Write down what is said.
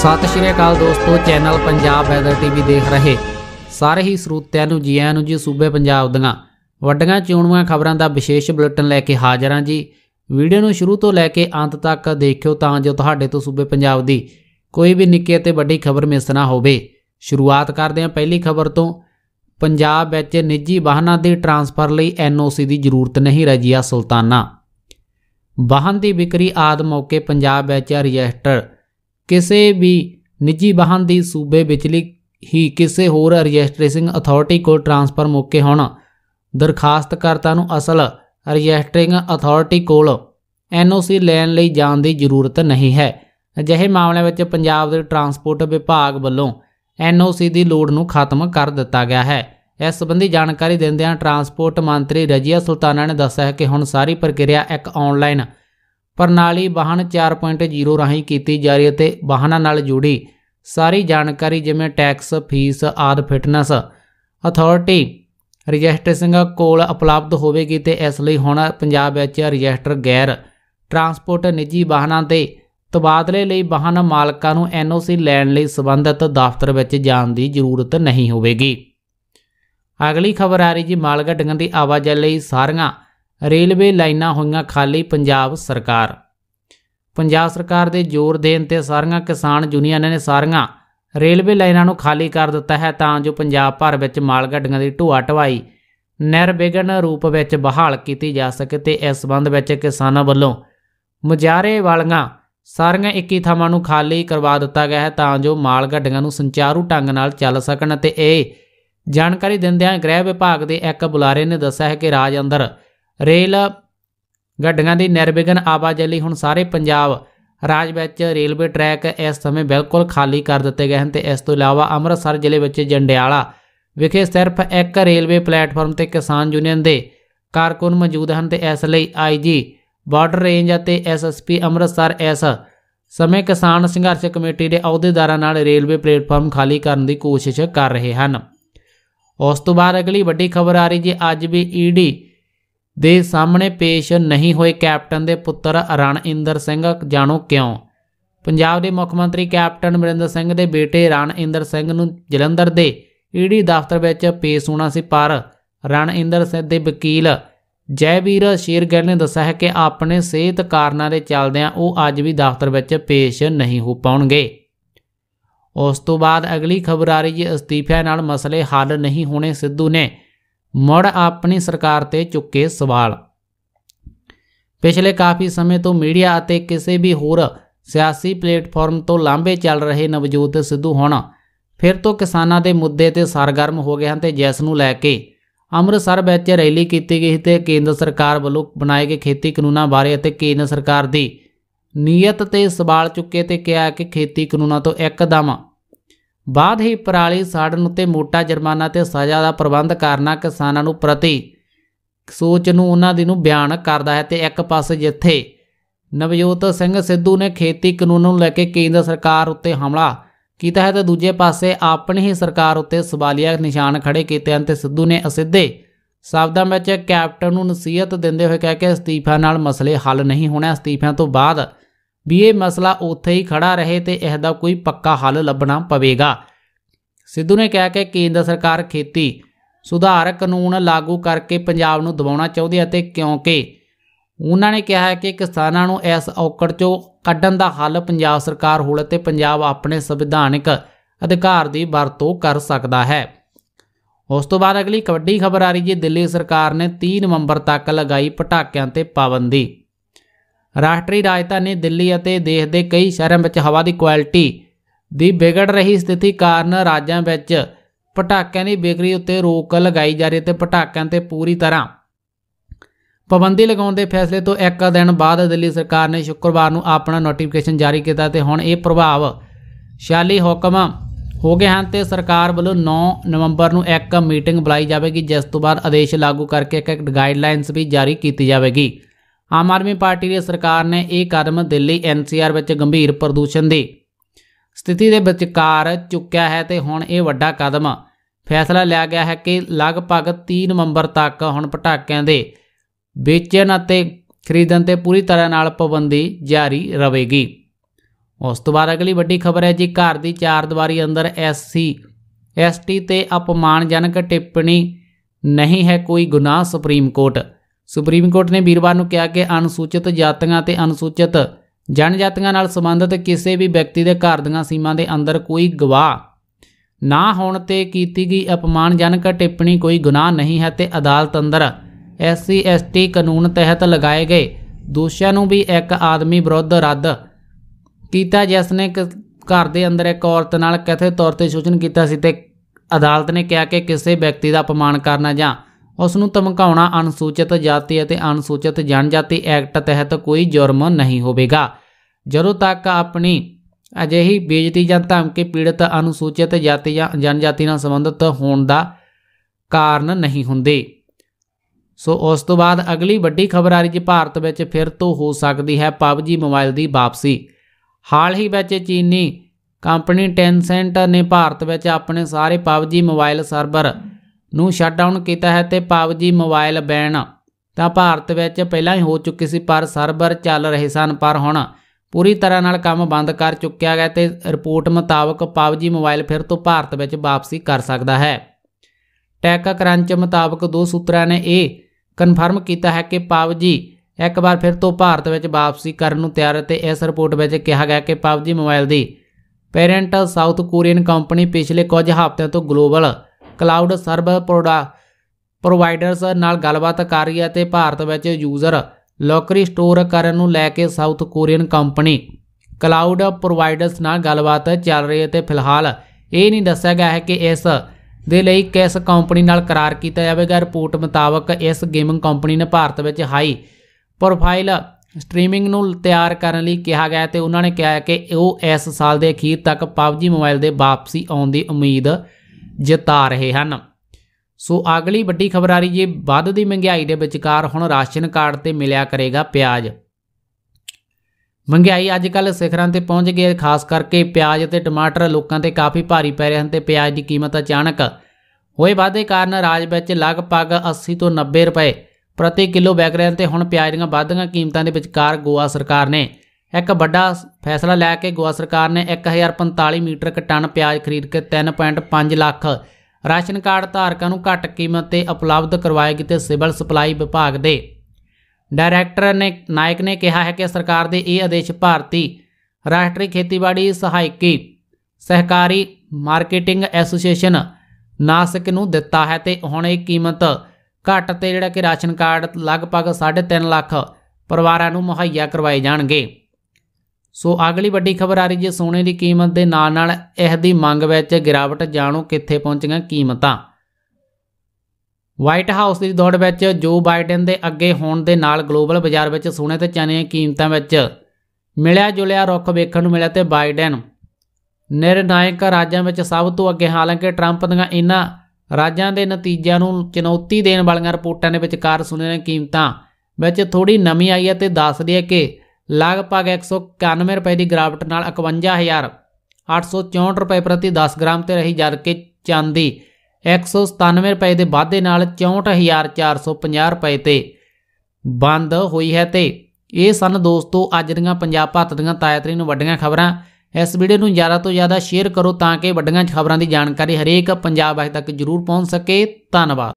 ਸਤਿ ਸ਼੍ਰੀ ਅਕਾਲ ਦੋਸਤੋ channel Punjab weather TV ਦੇਖ ਰਹੇ ਸਾਰੇ ਹੀ ਸਰੋਤਿਆਂ ਨੂੰ ਜੀ ਆਇਆਂ ਨੂੰ ਜੀ ਸੂਬੇ ਪੰਜਾਬ ਦੀਆਂ ਵੱਡੀਆਂ ਚੋਣਵਾਂ ਖਬਰਾਂ ਦਾ ਵਿਸ਼ੇਸ਼ ਬੁਲੇਟਿਨ ਲੈ ਕੇ ਹਾਜ਼ਰ ਹਾਂ ਜੀ ਵੀਡੀਓ ਨੂੰ ਸ਼ੁਰੂ ਤੋਂ ਲੈ ਕੇ ਅੰਤ ਤੱਕ ਦੇਖਿਓ ਤਾਂ ਜੋ ਤੁਹਾਡੇ ਤੋਂ ਸੂਬੇ ਪੰਜਾਬ ਦੀ ਕੋਈ ਵੀ ਨਿੱਕੀ ਅਤੇ ਵੱਡੀ ਖਬਰ ਮਿਸ ਨਾ ਹੋਵੇ ਸ਼ੁਰੂਆਤ ਕਰਦੇ ਹਾਂ ਪਹਿਲੀ ਖਬਰ ਤੋਂ ਪੰਜਾਬ ਵਿੱਚ ਨਿੱਜੀ ਵਾਹਨਾਂ ਦੇ ਟਰਾਂਸਫਰ ਲਈ ਐਨਓਸੀ ਦੀ ਜ਼ਰੂਰਤ ਨਹੀਂ ਰਜੀਆ ਸੁਲਤਾਨਾ ਵਾਹਨ ਦੀ ਵਿਕਰੀ ਆਦ ਮੌਕੇ ਪੰਜਾਬ ਵਿੱਚ ਰਜਿਸਟਰ ਕਿਸੇ ਵੀ ਨਿੱਜੀ ਵਾਹਨ ਦੀ ਸੂਬੇ ਵਿਚਲੀ ਹੀ ਕਿਸੇ ਹੋਰ ਰਜਿਸਟ੍ਰੇਸ਼ਨ ਅਥਾਰਟੀ ਕੋਲ ਟ੍ਰਾਂਸਫਰ ਮੌਕੇ ਹੋਣਾ ਦਰਖਾਸਤਕਰਤਾ ਨੂੰ ਅਸਲ ਰਜਿਸਟ੍ਰਿੰਗ ਅਥਾਰਟੀ ਕੋਲ ਐਨਓਸੀ ਲੈਣ ਲਈ ਜਾਣ ਦੀ ਜ਼ਰੂਰਤ ਨਹੀਂ ਹੈ ਅਜਿਹੇ ਮਾਮਲੇ ਵਿੱਚ ਪੰਜਾਬ ਦੇ ਟਰਾਂਸਪੋਰਟ ਵਿਭਾਗ ਵੱਲੋਂ ਐਨਓਸੀ ਦੀ ਲੋੜ ਨੂੰ ਖਤਮ ਕਰ ਦਿੱਤਾ ਗਿਆ ਹੈ ਇਸ ਸੰਬੰਧੀ ਜਾਣਕਾਰੀ ਦਿੰਦਿਆਂ ਟਰਾਂਸਪੋਰਟ ਮੰਤਰੀ ਰਜੀਆ ਸੁਲਤਾਨਾ ਨੇ ਦੱਸਿਆ ਕਿ ਹੁਣ ਸਾਰੀ ਪ੍ਰਕਿਰਿਆ ਇੱਕ ਆਨਲਾਈਨ ਪ੍ਰਣਾਲੀ ਵਾਹਨ 4.0 ਰਾਹੀਂ ਕੀਤੀ ਜਾ ਰਹੀ ਅਤੇ ਵਾਹਨਾਂ ਨਾਲ ਜੁੜੀ ਸਾਰੀ ਜਾਣਕਾਰੀ ਜਿਵੇਂ ਟੈਕਸ ਫੀਸ ਆਦ ਫਿਟਨੈਸ ਅਥਾਰਟੀ ਰਜਿਸਟ੍ਰੇਸ਼ਨ ਕੋਲ ਉਪਲਬਧ ਹੋਵੇਗੀ ਤੇ ਇਸ ਲਈ ਹੁਣ ਪੰਜਾਬ ਵਿੱਚ ਰਜਿਸਟਰ ਗੈਰ ਟਰਾਂਸਪੋਰਟ ਨਿੱਜੀ ਵਾਹਨਾਂ ਤੇ ਤਬਾਦਲੇ ਲਈ ਵਾਹਨ ਮਾਲਕਾਂ ਨੂੰ ਐਨਓਸੀ ਲੈਣ ਲਈ ਸਬੰਧਤ ਦਫ਼ਤਰ ਵਿੱਚ ਜਾਣ ਦੀ ਜ਼ਰੂਰਤ ਨਹੀਂ ਹੋਵੇਗੀ ਅਗਲੀ ਖਬਰ ਆ ਰਹੀ ਜੀ ਮਾਲਗਾ ਡੰਗਨ ਦੀ ਆਵਾਜਾਈ ਲਈ ਸਾਰੀਆਂ ਰੇਲਵੇ ਲਾਈਨਾਂ ਹੋਈਆਂ ਖਾਲੀ ਪੰਜਾਬ ਸਰਕਾਰ ਪੰਜਾਬ ਸਰਕਾਰ ਦੇ ਜ਼ੋਰ ਦੇਣ ਤੇ ਸਾਰੀਆਂ ਕਿਸਾਨ ਯੂਨੀਅਨਾਂ ਨੇ ਸਾਰੀਆਂ ਰੇਲਵੇ ਲਾਈਨਾਂ ਨੂੰ ਖਾਲੀ ਕਰ ਦਿੱਤਾ ਹੈ ਤਾਂ ਜੋ ਪੰਜਾਬ ਭਰ ਵਿੱਚ ਮਾਲ ਗੱਡੀਆਂ ਦੀ ਢੋਆ ਢਵਾਈ ਨਿਰਵਿਘਨ ਰੂਪ ਵਿੱਚ ਬਹਾਲ ਕੀਤੀ ਜਾ ਸਕੇ ਤੇ ਇਸ ਸੰਬੰਧ ਵਿੱਚ ਕਿਸਾਨਾਂ ਵੱਲੋਂ ਮੁਜਾਰੇ ਵਾਲੀਆਂ ਸਾਰੀਆਂ 21 ਥਾਵਾਂ ਨੂੰ ਖਾਲੀ ਕਰਵਾ ਦਿੱਤਾ ਗਿਆ ਹੈ ਤਾਂ ਜੋ ਮਾਲ ਗੱਡੀਆਂ ਨੂੰ ਸੰਚਾਰੂ ਢੰਗ ਨਾਲ ਚੱਲ ਸਕਣ ਤੇ ਇਹ ਜਾਣਕਾਰੀ ਦਿੰਦਿਆਂ ਗ੍ਰਹਿ ਵਿਭਾਗ ਦੇ ਇੱਕ ਬੁਲਾਰੇ ਨੇ ਦੱਸਿਆ ਹੈ ਕਿ ਰਾਜ ਅੰਦਰ ਰੇਲ ਗੱਡੀਆਂ ਦੀ ਨਿਰਵਿਘਨ ਆਵਾਜਾਈ ਲਈ ਹੁਣ ਸਾਰੇ ਪੰਜਾਬ ਰਾਜ ਵਿੱਚ ਰੇਲਵੇ ਟਰੈਕ ਇਸ ਸਮੇਂ ਬਿਲਕੁਲ ਖਾਲੀ ਕਰ ਦਿੱਤੇ ਗਏ ਹਨ ਤੇ ਇਸ ਤੋਂ ਇਲਾਵਾ ਅੰਮ੍ਰਿਤਸਰ ਜ਼ਿਲ੍ਹੇ ਵਿੱਚ ਜੰਡਿਆਲਾ ਵਿਖੇ ਸਿਰਫ ਇੱਕ ਰੇਲਵੇ ਪਲੇਟਫਾਰਮ ਤੇ ਕਿਸਾਨ ਯੂਨੀਅਨ ਦੇ ਕਾਰਕੁਨ ਮੌਜੂਦ ਹਨ ਤੇ ਇਸ ਲਈ ਆਈਜੀ ਬਾਰਡਰ ਰੇਂਜ ਅਤੇ ਐਸਐਸਪੀ ਅੰਮ੍ਰਿਤਸਰ ਐਸ ਸਮੇਂ ਕਿਸਾਨ ਸੰਘਰਸ਼ ਕਮੇਟੀ ਦੇ ਅਹੁਦੇਦਾਰਾਂ ਨਾਲ ਰੇਲਵੇ ਪਲੇਟਫਾਰਮ ਖਾਲੀ ਕਰਨ ਦੀ ਕੋਸ਼ਿਸ਼ ਕਰ ਰਹੇ ਹਨ ਉਸ ਤੋਂ ਬਾਅਦ ਅਗਲੀ ਵੱਡੀ ਖਬਰ ਆ ਰਹੀ ਜੀ ਅੱਜ ਵੀ ਈਡੀ ਦੇ ਸਾਹਮਣੇ ਪੇਸ਼ ਨਹੀਂ ਹੋਏ ਕੈਪਟਨ ਦੇ ਪੁੱਤਰ ਰਣਇੰਦਰ ਸਿੰਘ ਜਾਣੋ ਕਿਉਂ ਪੰਜਾਬ ਦੇ ਮੁੱਖ ਮੰਤਰੀ ਕੈਪਟਨ ਅਮਰਿੰਦਰ ਸਿੰਘ ਦੇ ਬੇਟੇ ਰਣਇੰਦਰ ਸਿੰਘ ਨੂੰ ਜਲੰਧਰ ਦੇ ਈਡੀ ਦਫ਼ਤਰ ਵਿੱਚ ਪੇਸ਼ ਹੋਣਾ ਸੀ ਪਰ ਰਣਇੰਦਰ ਸਿੰਘ ਦੇ ਵਕੀਲ ਜੈਵੀਰ ਸ਼ੇਰਗਿੱਲ ਨੇ ਦੱਸਿਆ ਹੈ ਕਿ ਆਪਣੇ ਸਿਹਤ ਕਾਰਨਾਂ ਦੇ ਚੱਲਦਿਆਂ ਉਹ ਅੱਜ ਵੀ ਦਫ਼ਤਰ ਵਿੱਚ ਪੇਸ਼ ਨਹੀਂ ਹੋ ਪਾਉਣਗੇ ਉਸ ਤੋਂ ਬਾਅਦ ਅਗਲੀ ਖਬਰ ਆ ਰਹੀ ਹੈ ਅਸਤੀਫਿਆਂ ਨਾਲ ਮਸਲੇ ਹੱਲ ਨਹੀਂ ਹੋਣੇ ਸਿੱਧੂ ਨੇ ਮੜ ਆਪਣੀ ਸਰਕਾਰ ਤੇ ਚੁੱਕੇ ਸਵਾਲ ਪਿਛਲੇ ਕਾਫੀ ਸਮੇਂ ਤੋਂ ਮੀਡੀਆ ਅਤੇ ਕਿਸੇ ਵੀ ਹੋਰ ਸਿਆਸੀ ਪਲੇਟਫਾਰਮ ਤੋਂ ਲਾਂਬੇ ਚੱਲ ਰਹੇ ਨਵਜੋਤ ਸਿੱਧੂ ਹੁਣ ਫਿਰ ਤੋਂ ਕਿਸਾਨਾਂ ਦੇ ਮੁੱਦੇ ਤੇ ਸਰਗਰਮ ਹੋ ਗਏ ਹਨ ਤੇ ਜਿਸ ਨੂੰ ਲੈ ਕੇ ਅੰਮ੍ਰਿਤਸਰ ਵਿੱਚ ਰੈਲੀ ਕੀਤੀ ਗਈ ਤੇ ਕੇਂਦਰ ਸਰਕਾਰ ਵੱਲੋਂ ਬਣਾਏ ਗਏ ਖੇਤੀ ਕਾਨੂੰਨਾਂ ਬਾਰੇ ਅਤੇ ਕੇਂਦਰ ਸਰਕਾਰ ਦੀ ਨੀਅਤ ਤੇ ਸਵਾਲ ਚੁੱਕੇ ਤੇ ਕਿਹਾ ਕਿ ਖੇਤੀ ਕਾਨੂੰਨਾਂ ਤੋਂ ਇੱਕਦਮ ਬਾਅਦ ਹੀ ਪਰਾਲੀ ਸਾੜਨ ਉੱਤੇ ਮੋਟਾ ਜੁਰਮਾਨਾ ਤੇ ਸਜ਼ਾ ਦਾ ਪ੍ਰਬੰਧ ਕਰਨਾ ਕਿਸਾਨਾਂ ਨੂੰ ਪ੍ਰਤੀ ਸੋਚ ਨੂੰ ਉਹਨਾਂ ਦੀ ਨੂੰ ਬਿਆਨ ਕਰਦਾ ਹੈ ਤੇ ਇੱਕ ਪਾਸੇ ਜਿੱਥੇ ਨਵਜੋਤ ਸਿੰਘ ਸਿੱਧੂ ਨੇ ਖੇਤੀ ਕਾਨੂੰਨ ਨੂੰ ਲੈ ਕੇ ਕੇਂਦਰ ਸਰਕਾਰ ਉੱਤੇ ਹਮਲਾ ਕੀਤਾ ਹੈ ਤੇ ਦੂਜੇ ਪਾਸੇ ਆਪਣੀ ਹੀ ਸਰਕਾਰ ਉੱਤੇ ਸਵਾਲੀਆ ਨਿਸ਼ਾਨ ਖੜੇ ਕੀਤੇ ਹਨ ਤੇ ਸਿੱਧੂ ਨੇ ਅਸਿੱਧੇ ਸ਼ਬਦਾਂ ਵਿੱਚ ਕੈਪਟਨ ਨੂੰ ਨਸੀਹਤ ਦਿੰਦੇ ਹੋਏ ਕਹਿ ਕੇ ਅਸਤੀਫਾ ਨਾਲ ਮਸਲੇ ਹੱਲ ਨਹੀਂ ਹੋਣਾ ਅਸਤੀਫਿਆਂ ਤੋਂ ਬਾਅਦ ਵੀ ਇਹ ਮਸਲਾ ਉੱਥੇ ਹੀ ਖੜਾ ਰਹੇ ਤੇ ਇਸ ਦਾ ਕੋਈ ਪੱਕਾ ਹੱਲ ਲੱਭਣਾ ਪਵੇਗਾ ਸਿੱਧੂ ਨੇ ਕਿਹਾ ਕਿ ਕੇਂਦਰ ਸਰਕਾਰ ਖੇਤੀ ਸੁਧਾਰ ਕਾਨੂੰਨ ਲਾਗੂ ਕਰਕੇ ਪੰਜਾਬ ਨੂੰ ਦਬਾਉਣਾ ਚਾਹੁੰਦੀ ਹੈ ਤੇ ਕਿਉਂਕਿ ਉਹਨਾਂ ਨੇ ਕਿਹਾ ਹੈ ਕਿ ਕਿਸਾਨਾਂ ਨੂੰ ਇਸ ਔਕੜ ਚੋਂ ਕੱਢਣ ਦਾ ਹੱਲ ਪੰਜਾਬ ਸਰਕਾਰ ਹੋਲ ਤੇ ਪੰਜਾਬ ਆਪਣੇ ਸੰਵਿਧਾਨਿਕ ਅਧਿਕਾਰ ਦੀ ਵਰਤੋਂ ਕਰ ਸਕਦਾ ਹੈ ਉਸ ਤੋਂ ਬਾਅਦ ਅਗਲੀ ਕਬੱਡੀ ਖਬਰ ਆ ਰਹੀ ਜੀ ਦਿੱਲੀ ਸਰਕਾਰ ਨੇ 3 ਨਵੰਬਰ ਤੱਕ ਲਗਾਈ ਪਟਾਕਿਆਂ ਤੇ ਪਾਬੰਦੀ ਰਾਸ਼ਟਰੀ ਰਾਜਧਾਨੀ ਦਿੱਲੀ ਅਤੇ ਦੇਸ਼ ਦੇ ਕਈ ਸ਼ਹਿਰਾਂ ਵਿੱਚ ਹਵਾ ਦੀ ਕੁਆਲਿਟੀ ਦੀ ਵਿਗੜ ਰਹੀ ਸਥਿਤੀ ਕਾਰਨ ਰਾਜਾਂ ਵਿੱਚ ਪਟਾਕਿਆਂ ਦੀ ਵਿਕਰੀ ਉੱਤੇ ਰੋਕ ਲਗਾਈ ਜਾ ਰਹੀ ਤੇ ਪਟਾਕਿਆਂ ਤੇ ਪੂਰੀ ਤਰ੍ਹਾਂ ਪਾਬੰਦੀ ਲਗਾਉਣ ਦੇ ਫੈਸਲੇ ਤੋਂ ਇੱਕ ਦਿਨ ਬਾਅਦ ਦਿੱਲੀ ਸਰਕਾਰ ਨੇ ਸ਼ੁੱਕਰਵਾਰ ਨੂੰ ਆਪਣਾ ਨੋਟੀਫਿਕੇਸ਼ਨ ਜਾਰੀ ਕੀਤਾ ਤੇ ਹੁਣ ਇਹ ਪ੍ਰਭਾਵ 46 ਹੁਕਮ ਹੋ ਗਏ ਹਨ ਤੇ ਸਰਕਾਰ ਵੱਲੋਂ 9 ਨਵੰਬਰ ਨੂੰ ਇੱਕ ਮੀਟਿੰਗ ਬੁਲਾਈ ਜਾਵੇਗੀ ਜਿਸ ਤੋਂ ਬਾਅਦ ਆਦੇਸ਼ ਲਾਗੂ ਕਰਕੇ ਇੱਕ ਗਾਈਡਲਾਈਨਸ ਵੀ ਜਾਰੀ ਕੀਤੀ ਜਾਵੇਗੀ ਆਮ ਆਦਮੀ ਪਾਰਟੀ ਦੀ ਸਰਕਾਰ ਨੇ ਇਹ ਕਦਮ ਦਿੱਲੀ ਐਨਸੀਆਰ ਵਿੱਚ ਗੰਭੀਰ ਪ੍ਰਦੂਸ਼ਣ ਦੀ ਸਥਿਤੀ ਦੇ ਵਿਚਕਾਰ ਚੁੱਕਿਆ ਹੈ ਤੇ ਹੁਣ ਇਹ ਵੱਡਾ ਕਦਮ ਫੈਸਲਾ ਲਿਆ ਗਿਆ ਹੈ ਕਿ ਲਗਭਗ 3 ਨਵੰਬਰ ਤੱਕ ਹੁਣ ਪਟਾਕਿਆਂ ਦੇ ਵੇਚਣ ਅਤੇ ਖਰੀਦਣ ਤੇ ਪੂਰੀ ਤਰ੍ਹਾਂ ਨਾਲ ਪਾਬੰਦੀ ਜਾਰੀ ਰਹੇਗੀ ਉਸ ਤੋਂ ਬਾਅਦ ਅਗਲੀ ਵੱਡੀ ਖਬਰ ਹੈ ਜੀ ਘਰ ਦੀ ਚਾਰ ਦੀਵਾਰੀ ਅੰਦਰ ਐਸਸੀ ਐਸਟੀ ਤੇ ਅਪਮਾਨਜਨਕ ਟਿੱਪਣੀ ਨਹੀਂ ਹੈ ਕੋਈ ਗੁਨਾਹ ਸੁਪਰੀਮ ਕੋਰਟ ਸੁਪਰੀਮ ਕੋਰਟ ਨੇ ਵੀਰਵਾਰ ਨੂੰ ਕਿਹਾ ਕਿ ਅਨੁਸੂਚਿਤ ਜਾਤੀਆਂ ਤੇ ਅਨੁਸੂਚਿਤ ਜਨਜਾਤੀਆਂ ਨਾਲ ਸੰਬੰਧਿਤ ਕਿਸੇ ਵੀ ਵਿਅਕਤੀ ਦੇ ਘਰ ਦੀਆਂ ਸੀਮਾ ਦੇ ਅੰਦਰ ਕੋਈ ਗਵਾਹ ਨਾ ਹੋਣ ਤੇ ਕੀਤੀ ਗਈ ਅਪਮਾਨਜਨਕ ਟਿੱਪਣੀ ਕੋਈ ਗੁਨਾਹ ਨਹੀਂ ਹੈ ਤੇ ਅਦਾਲਤ ਅੰਦਰ ਐਸਸੀ ਐਸਟੀ ਕਾਨੂੰਨ ਤਹਿਤ ਲਗਾਏ ਗਏ ਦੋਸ਼ਾਂ ਨੂੰ ਵੀ ਇੱਕ ਆਦਮੀ ਵਿਰੁੱਧ ਰੱਦ ਕੀਤਾ ਜਿਸ ਨੇ ਘਰ ਦੇ ਅੰਦਰ ਇੱਕ ਔਰਤ ਨਾਲ ਕਥਿਤ ਤੌਰ ਤੇ ਸ਼ੋਚਨ ਕੀਤਾ ਸੀ ਤੇ ਅਦਾਲਤ ਨੇ ਕਿਹਾ ਕਿ ਕਿਸੇ ਵਿਅਕਤੀ ਦਾ ਅਪਮਾਨ ਕਰਨਾ ਜਾਂ ਉਸ ਨੂੰ ਧਮਕਾਉਣਾ ਅਨਸੂਚਿਤ ਜਾਤੀ ਅਤੇ ਅਨਸੂਚਿਤ ਜਨਜਾਤੀ ਐਕਟ ਤਹਿਤ ਕੋਈ ਜੁਰਮ ਨਹੀਂ ਹੋਵੇਗਾ ਜਦੋਂ ਤੱਕ ਆਪਣੀ ਅਜਿਹੀ ਬੇਇੱਜ਼ਤੀ ਜਾਂ ਧਮਕੀ ਪੀੜਤ ਅਨਸੂਚਿਤ ਜਾਤੀ ਜਾਂ ਜਨਜਾਤੀ ਨਾਲ ਸੰਬੰਧਿਤ ਹੋਣ ਦਾ ਕਾਰਨ ਨਹੀਂ ਹੁੰਦੇ ਸੋ ਉਸ ਤੋਂ ਬਾਅਦ ਅਗਲੀ ਵੱਡੀ ਖਬਰ ਆ ਰਹੀ ਜੀ ਭਾਰਤ ਵਿੱਚ ਫਿਰ ਤੋਂ ਹੋ ਸਕਦੀ ਹੈ PUBG ਮੋਬਾਈਲ ਦੀ ਵਾਪਸੀ ਹਾਲ ਹੀ ਵਿੱਚ ਚੀਨੀ ਕੰਪਨੀ Tencent ਨੇ ਭਾਰਤ ਵਿੱਚ ਆਪਣੇ ਸਾਰੇ PUBG ਮੋਬਾਈਲ ਸਰਵਰ ਨੂੰ ਸ਼ਟਡਾਊਨ ਕੀਤਾ ਹੈ ਤੇ PUBG ਮੋਬਾਈਲ ਬੈਨ ਤਾਂ ਭਾਰਤ ਵਿੱਚ ਪਹਿਲਾਂ ਹੀ ਹੋ ਚੁੱਕੀ ਸੀ ਪਰ ਸਰਵਰ ਚੱਲ ਰਹੇ ਸਨ ਪਰ ਹੁਣ ਪੂਰੀ ਤਰ੍ਹਾਂ ਨਾਲ ਕੰਮ ਬੰਦ ਕਰ ਚੁੱਕਿਆ ਗਿਆ ਤੇ ਰਿਪੋਰਟ ਮੁਤਾਬਕ PUBG ਮੋਬਾਈਲ ਫਿਰ ਤੋਂ ਭਾਰਤ ਵਿੱਚ ਵਾਪਸੀ ਕਰ ਸਕਦਾ ਹੈ ਟੈਕ ਕਰੰਚ ਮੁਤਾਬਕ ਦੋ ਸੂਤਰਾਂ ਨੇ ਇਹ ਕਨਫਰਮ ਕੀਤਾ ਹੈ ਕਿ PUBG ਇੱਕ ਵਾਰ ਫਿਰ ਤੋਂ ਭਾਰਤ ਵਿੱਚ ਵਾਪਸੀ ਕਰਨ ਨੂੰ ਤਿਆਰ ਹੈ ਤੇ ਇਸ ਰਿਪੋਰਟ ਵਿੱਚ ਕਿਹਾ ਗਿਆ ਕਿ PUBG ਮੋਬਾਈਲ ਦੀ ਪੈਰੈਂਟ ਸਾਊਥ ਕੋਰੀਅਨ ਕੰਪਨੀ ਪਿਛਲੇ ਕੁਝ ਹਫ਼ਤਿਆਂ ਤੋਂ ਗਲੋਬਲ ਕਲਾਊਡ ਸਰਵ ਪ੍ਰੋਡਾ ਪ੍ਰੋਵਾਈਡਰਸ ਨਾਲ ਗੱਲਬਾਤ ਕਰ ਰਹੀ ਹੈ ਤੇ ਭਾਰਤ ਵਿੱਚ ਯੂਜ਼ਰ ਲੋਕਰੀ ਸਟੋਰ ਕਰਨ ਨੂੰ ਲੈ ਕੇ South Korean company cloud providers ਨਾਲ ਗੱਲਬਾਤ ਚੱਲ ਰਹੀ ਹੈ ਤੇ ਫਿਲਹਾਲ ਇਹ ਨਹੀਂ ਦੱਸਿਆ ਗਿਆ ਹੈ ਕਿ ਇਸ ਦੇ ਲਈ ਕਿਸ ਕੰਪਨੀ ਨਾਲ ਕਰਾਰ ਕੀਤਾ ਜਾਵੇਗਾ ਰਿਪੋਰਟ ਮੁਤਾਬਕ ਇਸ ਗੇਮਿੰਗ ਕੰਪਨੀ ਨੇ ਭਾਰਤ ਵਿੱਚ ਹਾਈ ਪ੍ਰੋਫਾਈਲ ਸਟ੍ਰੀਮਿੰਗ ਨੂੰ ਤਿਆਰ ਕਰਨ ਲਈ ਕਿਹਾ ਗਿਆ ਤੇ ਉਹਨਾਂ ਨੇ ਕਿਹਾ ਕਿ ਉਹ ਇਸ ਸਾਲ ਦੇ ਅਖੀਰ ਤੱਕ PUBG ਮੋਬਾਈਲ ਦੇ ਵਾਪਸੀ ਆਉਣ ਦੀ ਉਮੀਦ ਜਿਤਾ ਰਹੇ ਹਨ ਸੋ ਅਗਲੀ ਵੱਡੀ ਖਬਰ ਆ ਰਹੀ ਏ ਵੱਧਦੀ ਮਹਿੰਗਾਈ ਦੇ ਵਿਚਕਾਰ ਹੁਣ ਰਾਸ਼ਨ ਕਾਰਡ ਤੇ ਮਿਲਿਆ ਕਰੇਗਾ ਪਿਆਜ਼ ਮਹਿੰਗਾਈ ਅੱਜ ਕੱਲ ਸਿਖਰਾਂ ਤੇ ਪਹੁੰਚ ਗਈ ਹੈ ਖਾਸ ਕਰਕੇ ਪਿਆਜ਼ ਤੇ ਟਮਾਟਰ ਲੋਕਾਂ ਤੇ ਕਾਫੀ ਭਾਰੀ ਪੈ ਰਹੇ ਹਨ ਤੇ ਪਿਆਜ਼ ਦੀ ਕੀਮਤ ਅਚਾਨਕ ਹੋਏ ਵਾਧੇ ਕਾਰਨ ਰਾਜ ਵਿੱਚ ਲਗਭਗ 80 ਤੋਂ 90 ਰੁਪਏ ਪ੍ਰਤੀ ਕਿਲੋ ਵਿਕ ਰਹੇ ਹਨ ਤੇ ਹੁਣ ਪਿਆਜ਼ ਦੀਆਂ ਵਾਧੀਆਂ ਕੀਮਤਾਂ ਦੇ ਵਿਚਕਾਰ ਗੋਆ ਸਰਕਾਰ ਨੇ ਇੱਕ ਵੱਡਾ ਫੈਸਲਾ ਲੈ ਕੇ ਗੋਆ ਸਰਕਾਰ ਨੇ 1045 ਮੀਟਰ ਟਨ ਪਿਆਜ਼ ਖਰੀਦ ਕੇ 3.5 ਲੱਖ ਰਾਸ਼ਨ ਕਾਰਡ ਧਾਰਕਾਂ ਨੂੰ ਘੱਟ ਕੀਮਤ ਤੇ ਉਪਲਬਧ ਕਰਵਾਏ ਗਏ ਸਿਵਲ ਸਪਲਾਈ ਵਿਭਾਗ ਦੇ ਡਾਇਰੈਕਟਰ ਨੇ ਨਾਇਕ ਨੇ ਕਿਹਾ ਹੈ ਕਿ ਸਰਕਾਰ ਦੇ ਇਹ ਆਦੇਸ਼ ਭਾਰਤੀ ਰਾਸ਼ਟਰੀ ਖੇਤੀਬਾੜੀ ਸਹਾਇਕੀ ਸਹਿਕਾਰੀ ਮਾਰਕੀਟਿੰਗ ਐਸੋਸੀਏਸ਼ਨ ਨਾਸਕ ਨੂੰ ਦਿੱਤਾ ਹੈ ਤੇ ਹੁਣ ਇਹ ਕੀਮਤ ਘੱਟ ਤੇ ਜਿਹੜਾ ਕਿ ਰਾਸ਼ਨ ਕਾਰਡ ਲਗਭਗ 3.5 ਲੱਖ ਪਰਿਵਾਰਾਂ ਨੂੰ ਮੁਹੱਈਆ ਕਰਵਾਏ ਜਾਣਗੇ ਸੋ ਅਗਲੀ ਵੱਡੀ ਖਬਰ ਆ ਰਹੀ ਜੇ ਸੋਨੇ ਦੀ ਕੀਮਤ ਦੇ ਨਾਲ ਨਾਲ ਇਸ ਦੀ ਮੰਗ ਵਿੱਚ ਗਿਰਾਵਟ ਜਾਣੋ ਕਿੱਥੇ ਪਹੁੰਚੀਆਂ ਕੀਮਤਾਂ ਵਾਈਟ ਹਾਊਸ ਦੀ ਦੌੜ ਵਿੱਚ ਜੋ ਬਾਈਡਨ ਦੇ ਅੱਗੇ ਹੋਣ ਦੇ ਨਾਲ ਗਲੋਬਲ ਬਾਜ਼ਾਰ ਵਿੱਚ ਸੋਨੇ ਤੇ ਚਨੇ ਦੀਆਂ ਕੀਮਤਾਂ ਵਿੱਚ ਮਿਲਿਆ ਜੁਲਿਆ ਰੁੱਖ ਵੇਖਣ ਨੂੰ ਮਿਲਿਆ ਤੇ ਬਾਈਡਨ ਨਿਰਣਾਇਕ ਰਾਜਾਂ ਵਿੱਚ ਸਭ ਤੋਂ ਅੱਗੇ ਹਾਲਾਂਕਿ ਟਰੰਪ ਦੀਆਂ ਇਹਨਾਂ ਰਾਜਾਂ ਦੇ ਨਤੀਜਿਆਂ ਨੂੰ ਚੁਣੌਤੀ ਦੇਣ ਵਾਲੀਆਂ ਰਿਪੋਰਟਾਂ ਦੇ ਵਿਚਕਾਰ ਸੋਨੇ ਦੀਆਂ ਕੀਮਤਾਂ ਵਿੱਚ ਥੋੜੀ ਨਮੀ ਆਈ ਹੈ ਤੇ ਦੱਸਦੇ ਹੈ ਕਿ ਲਗਭਗ 191 ਰੁਪਏ ਦੀ ਗਿਰਾਵਟ ਨਾਲ 51864 ਰੁਪਏ ਪ੍ਰਤੀ 10 ਗ੍ਰਾਮ ਤੇ ਰਹੀ ਜਦਕਿ ਚਾਂਦੀ 197 ਰੁਪਏ ਦੇ ਵਾਧੇ ਨਾਲ 64450 ਰੁਪਏ ਤੇ ਬੰਦ ਹੋਈ ਹੈ ਤੇ ਇਹ ਸਨ ਦੋਸਤੋ ਅੱਜ ਦੀਆਂ ਪੰਜਾਬ ਭਾਰਤ ਦੀਆਂ ਨੂੰ ਵੱਡੀਆਂ ਖਬਰਾਂ ਇਸ ਵੀਡੀਓ ਨੂੰ ਜ਼ਿਆਦਾ ਤੋਂ ਜ਼ਿਆਦਾ ਸ਼ੇਅਰ ਕਰੋ ਤਾਂ ਕਿ ਵੱਡੀਆਂ ਖਬਰਾਂ ਦੀ ਜਾਣਕਾਰੀ ਹਰੇਕ ਪੰਜਾਬ ਵਾਸੀ ਤੱਕ ਜ਼ਰੂਰ ਪਹੁੰਚ ਸਕੇ ਧੰਨਵਾਦ